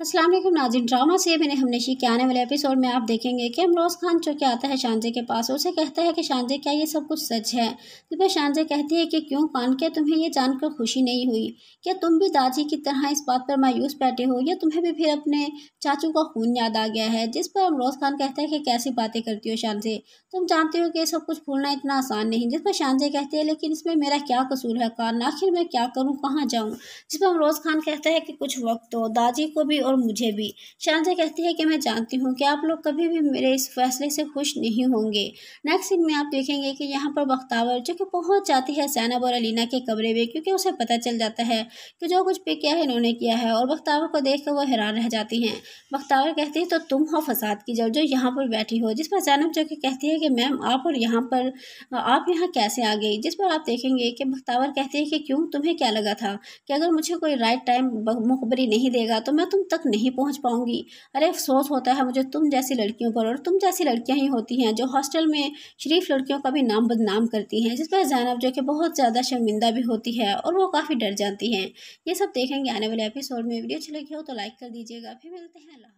असलम नाजिन drama से मैंने she के आने वाले एपिसोड में आप देखेंगे कि अमरोज खान चौके आता है शानजे के पास उसे कहता है कि शानजे क्या ये सब कुछ सच है तो फिर शानजे कहती है कि क्यों कान क्या तुम्हें ये जानकर खुशी नहीं हुई क्या तुम भी दाजी की तरह इस बात पर मायूस बैठे हो या तुम्हें भी फिर अपने चाचू का खून याद आ गया है जिस पर अमरोज खान कहता है कि कैसी बातें करती हो शानजे तुम जानते हो कि ये सब कुछ भूलना इतना आसान नहीं जिस पर शानजे कहते हैं लेकिन इसमें मेरा क्या कसूर है कान आखिर मैं क्या करूँ कहाँ जाऊँ जिस पर अमरोज खान कहता है कि कुछ वक्त हो तो, दाजी को भी और मुझे भी शांजा कहती है कि मैं जानती हूँ कि आप लोग कभी भी मेरे इस फैसले से खुश नहीं होंगे नेक्स्ट सीन में आप देखेंगे कि यहाँ पर बख्तावर जो कि पहुँच जाती है जैनब और अलीना के कमरे में क्योंकि उसे पता चल जाता है कि जो कुछ भी किया है इन्होंने किया है और बख्तावर को देख कर वो हैरान रह जाती हैं बख्तावर कहती है तो तुम हो फसाद की जब जो यहाँ पर बैठी हो जिस पर जैनब जो कि कहती है कि मैम आप और यहाँ पर आप यहाँ कैसे आ गई जिस पर आप देखेंगे कि बख्तावर कहती है कि क्यों तुम्हें क्या लगा था कि अगर मुझे कोई राइट टाइम मुखबरी नहीं देगा तो मैं तुम तक तक नहीं पहुंच पाऊंगी अरे अफसोस होता है मुझे तुम जैसी लड़कियों पर और तुम जैसी लड़कियां ही होती हैं जो हॉस्टल में शरीफ लड़कियों का भी नाम बदनाम करती हैं जिस पर जैनब जो कि बहुत ज़्यादा शर्मिंदा भी होती है और वो काफ़ी डर जाती हैं ये सब देखेंगे आने वाले एपिसोड में वीडियो अच्छी लगी हो तो लाइक कर दीजिएगा फिर मिलते हैं अल्लाह